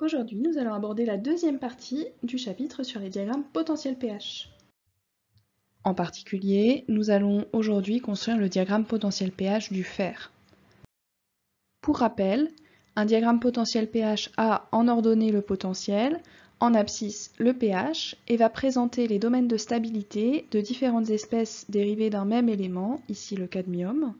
Aujourd'hui, nous allons aborder la deuxième partie du chapitre sur les diagrammes potentiels pH. En particulier, nous allons aujourd'hui construire le diagramme potentiel pH du fer. Pour rappel, un diagramme potentiel pH a en ordonnée le potentiel, en abscisse le pH et va présenter les domaines de stabilité de différentes espèces dérivées d'un même élément, ici le cadmium,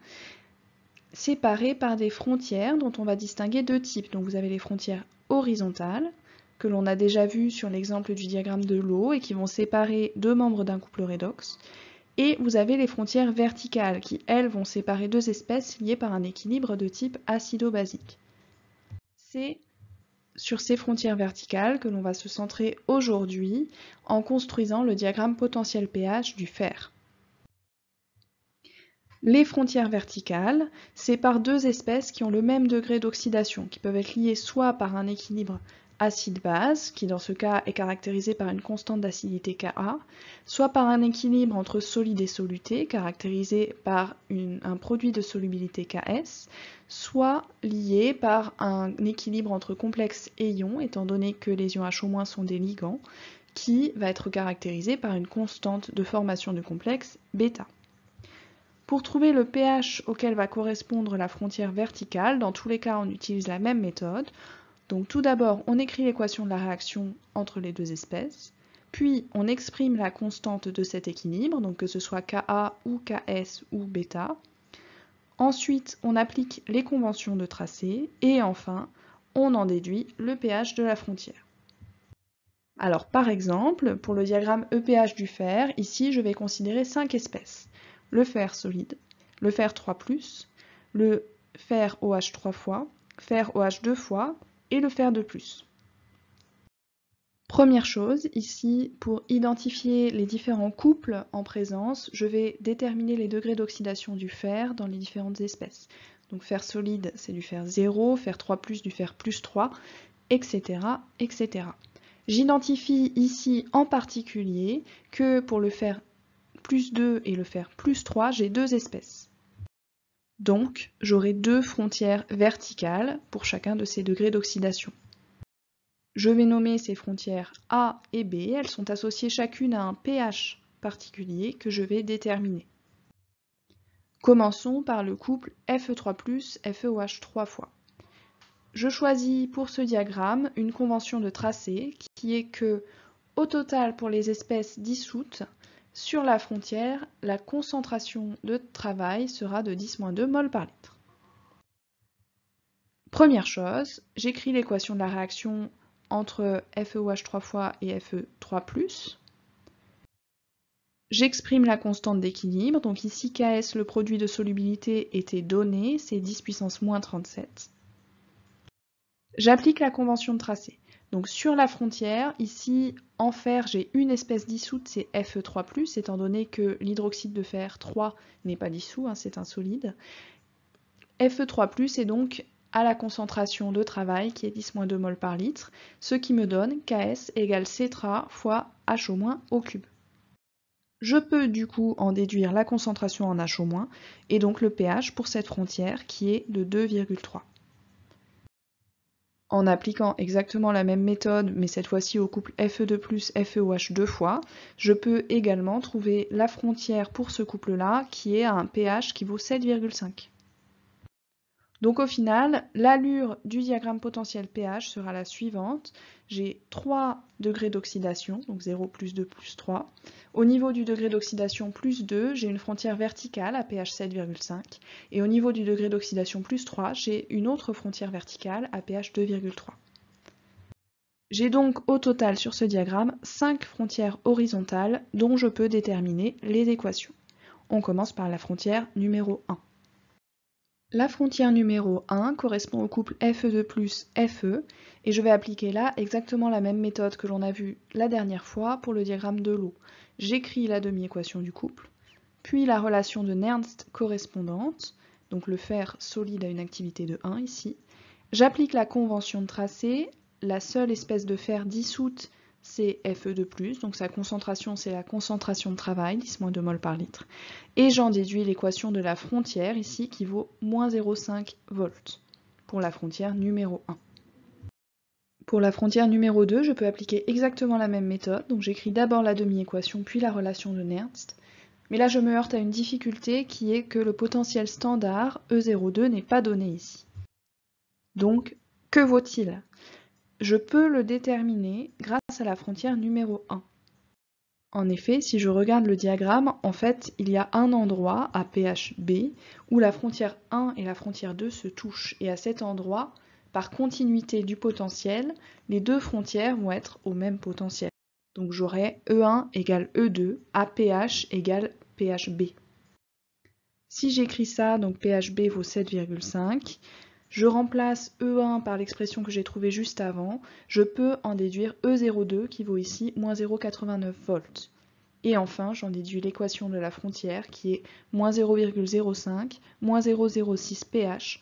séparés par des frontières dont on va distinguer deux types. Donc vous avez les frontières horizontales, que l'on a déjà vu sur l'exemple du diagramme de l'eau et qui vont séparer deux membres d'un couple redox. Et vous avez les frontières verticales qui, elles, vont séparer deux espèces liées par un équilibre de type acido-basique. C'est sur ces frontières verticales que l'on va se centrer aujourd'hui en construisant le diagramme potentiel pH du fer. Les frontières verticales c'est par deux espèces qui ont le même degré d'oxydation, qui peuvent être liées soit par un équilibre acide-base, qui dans ce cas est caractérisé par une constante d'acidité Ka, soit par un équilibre entre solide et soluté, caractérisé par un produit de solubilité Ks, soit lié par un équilibre entre complexe et ion, étant donné que les ions H- sont des ligands, qui va être caractérisé par une constante de formation de complexe bêta. Pour trouver le pH auquel va correspondre la frontière verticale, dans tous les cas on utilise la même méthode. Donc tout d'abord on écrit l'équation de la réaction entre les deux espèces, puis on exprime la constante de cet équilibre, donc que ce soit Ka ou Ks ou β. Ensuite on applique les conventions de tracé et enfin on en déduit le pH de la frontière. Alors par exemple, pour le diagramme EPH du fer, ici je vais considérer 5 espèces le fer solide, le fer 3 ⁇ le fer OH 3 fois, fer OH 2 fois et le fer 2 ⁇ Première chose, ici, pour identifier les différents couples en présence, je vais déterminer les degrés d'oxydation du fer dans les différentes espèces. Donc fer solide, c'est du fer 0, fer 3 ⁇ du fer plus 3, etc. etc. J'identifie ici en particulier que pour le fer plus 2 et le faire plus 3, j'ai deux espèces. Donc, j'aurai deux frontières verticales pour chacun de ces degrés d'oxydation. Je vais nommer ces frontières A et B, elles sont associées chacune à un pH particulier que je vais déterminer. Commençons par le couple Fe3+, FeOH 3 fois. Je choisis pour ce diagramme une convention de tracé qui est que, au total pour les espèces dissoutes, sur la frontière, la concentration de travail sera de 10-2 mol par litre. Première chose, j'écris l'équation de la réaction entre FeOH 3 fois et Fe3+. J'exprime la constante d'équilibre, donc ici Ks, le produit de solubilité, était donné, c'est 10 puissance moins 37. J'applique la convention de tracé. Donc sur la frontière, ici en fer, j'ai une espèce dissoute, c'est Fe3+, étant donné que l'hydroxyde de fer 3 n'est pas dissous, hein, c'est un solide. Fe3+, est donc à la concentration de travail qui est 10-2 mol par litre, ce qui me donne Ks égale Ctra fois H au cube. Je peux du coup en déduire la concentration en H au et donc le pH pour cette frontière qui est de 2,3 en appliquant exactement la même méthode, mais cette fois-ci au couple FE2 plus FEOH deux fois, je peux également trouver la frontière pour ce couple-là qui est à un pH qui vaut 7,5. Donc au final, l'allure du diagramme potentiel pH sera la suivante. J'ai 3 degrés d'oxydation, donc 0 plus 2 plus 3. Au niveau du degré d'oxydation plus 2, j'ai une frontière verticale à pH 7,5. Et au niveau du degré d'oxydation plus 3, j'ai une autre frontière verticale à pH 2,3. J'ai donc au total sur ce diagramme 5 frontières horizontales dont je peux déterminer les équations. On commence par la frontière numéro 1. La frontière numéro 1 correspond au couple FE 2 plus FE et je vais appliquer là exactement la même méthode que l'on a vue la dernière fois pour le diagramme de l'eau. J'écris la demi-équation du couple, puis la relation de Nernst correspondante, donc le fer solide à une activité de 1 ici. J'applique la convention de tracé, la seule espèce de fer dissoute c'est Fe de plus, donc sa concentration c'est la concentration de travail, 10 2 mol par litre. Et j'en déduis l'équation de la frontière ici qui vaut moins 0,5 volts pour la frontière numéro 1. Pour la frontière numéro 2, je peux appliquer exactement la même méthode, donc j'écris d'abord la demi-équation puis la relation de Nernst. Mais là je me heurte à une difficulté qui est que le potentiel standard E02 n'est pas donné ici. Donc, que vaut-il je peux le déterminer grâce à la frontière numéro 1. En effet, si je regarde le diagramme, en fait, il y a un endroit à pHb où la frontière 1 et la frontière 2 se touchent et à cet endroit, par continuité du potentiel, les deux frontières vont être au même potentiel. Donc j'aurai E1 égale E2 à pH égale pHB. Si j'écris ça, donc pHB vaut 7,5, je remplace E1 par l'expression que j'ai trouvée juste avant. Je peux en déduire E02 qui vaut ici moins 0,89 volts. Et enfin, j'en déduis l'équation de la frontière qui est moins 0,05 moins 0,06 pH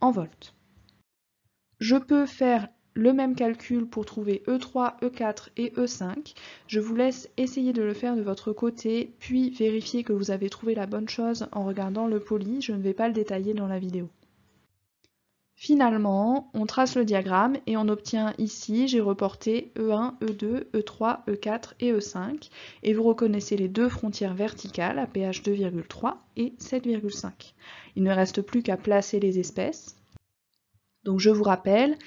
en volts. Je peux faire le même calcul pour trouver E3, E4 et E5. Je vous laisse essayer de le faire de votre côté, puis vérifier que vous avez trouvé la bonne chose en regardant le poli. Je ne vais pas le détailler dans la vidéo. Finalement, on trace le diagramme et on obtient ici, j'ai reporté E1, E2, E3, E4 et E5. Et vous reconnaissez les deux frontières verticales, à pH 2,3 et 7,5. Il ne reste plus qu'à placer les espèces. Donc je vous rappelle,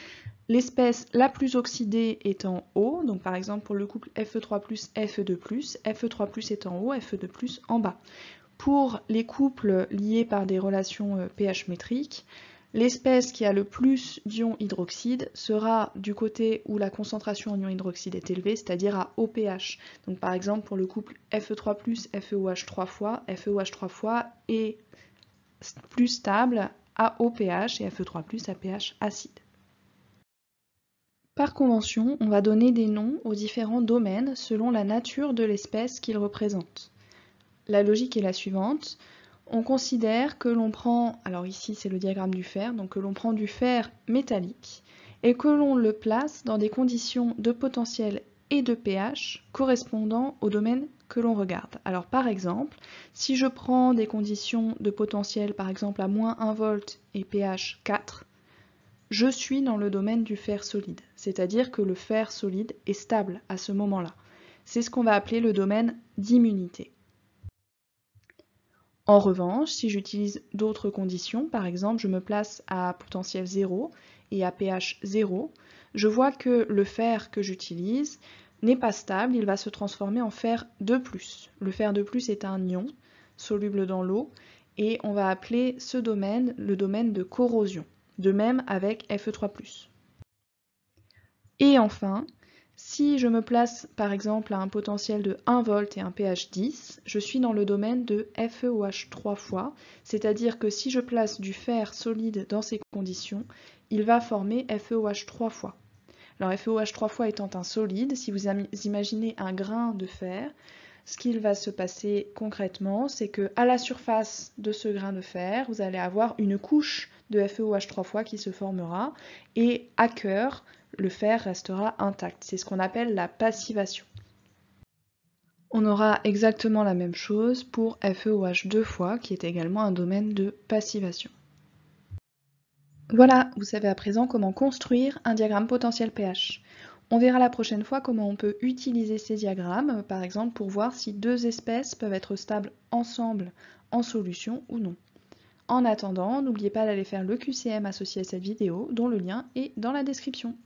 l'espèce la plus oxydée est en haut, donc par exemple pour le couple Fe3+, Fe2+, Fe3+, est en haut, Fe2+, en bas. Pour les couples liés par des relations euh, pH métriques, L'espèce qui a le plus d'ions hydroxyde sera du côté où la concentration en ions hydroxyde est élevée, c'est-à-dire à OPH. Donc par exemple pour le couple Fe3+, FeOH 3 fois, FeOH 3 fois est plus stable à OPH et Fe3+, à pH acide. Par convention, on va donner des noms aux différents domaines selon la nature de l'espèce qu'ils représentent. La logique est la suivante on considère que l'on prend, alors ici c'est le diagramme du fer, donc que l'on prend du fer métallique et que l'on le place dans des conditions de potentiel et de pH correspondant au domaine que l'on regarde. Alors par exemple, si je prends des conditions de potentiel par exemple à moins 1 volt et pH 4, je suis dans le domaine du fer solide, c'est-à-dire que le fer solide est stable à ce moment-là. C'est ce qu'on va appeler le domaine d'immunité. En revanche, si j'utilise d'autres conditions, par exemple je me place à potentiel 0 et à pH 0, je vois que le fer que j'utilise n'est pas stable, il va se transformer en fer 2+. Le fer plus est un ion soluble dans l'eau et on va appeler ce domaine le domaine de corrosion. De même avec Fe3+. Et enfin, si je me place par exemple à un potentiel de 1 volt et un pH 10, je suis dans le domaine de FeOH 3 fois, c'est-à-dire que si je place du fer solide dans ces conditions, il va former FeOH 3 fois. Alors FeOH 3 fois étant un solide, si vous imaginez un grain de fer, ce qu'il va se passer concrètement, c'est que à la surface de ce grain de fer, vous allez avoir une couche de FeOH 3 fois qui se formera et à cœur, le fer restera intact. C'est ce qu'on appelle la passivation. On aura exactement la même chose pour FeOH 2 fois qui est également un domaine de passivation. Voilà, vous savez à présent comment construire un diagramme potentiel pH. On verra la prochaine fois comment on peut utiliser ces diagrammes, par exemple pour voir si deux espèces peuvent être stables ensemble en solution ou non. En attendant, n'oubliez pas d'aller faire le QCM associé à cette vidéo, dont le lien est dans la description.